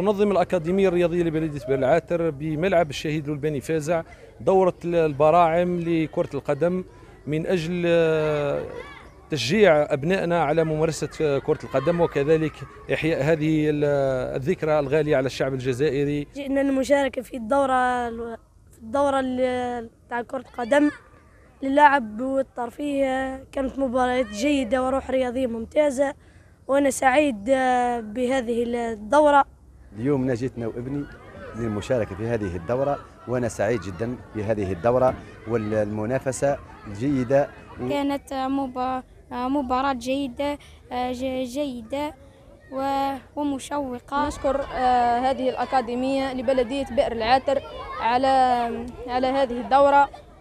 تنظم الأكاديمية الرياضية لبلدية بئر العاتر بملعب الشهيد لولباني فازع دورة البراعم لكرة القدم من أجل آه، تشجيع أبنائنا على ممارسة آه، كرة القدم وكذلك إحياء هذه آه، الذكرى الغالية على الشعب الجزائري جئنا المشاركة في الدورة في الدورة تاع كرة القدم للعب والترفيه كانت مباريات جيدة وروح رياضية ممتازة وأنا سعيد بهذه الدورة اليوم ناجتنا وابني للمشاركة في هذه الدورة وأنا سعيد جدا بهذه الدورة والمنافسة الجيدة كانت مباراة جيدة جيدة ومشوقة نشكر آه، هذه الأكاديمية لبلدية بئر العاتر على على هذه الدورة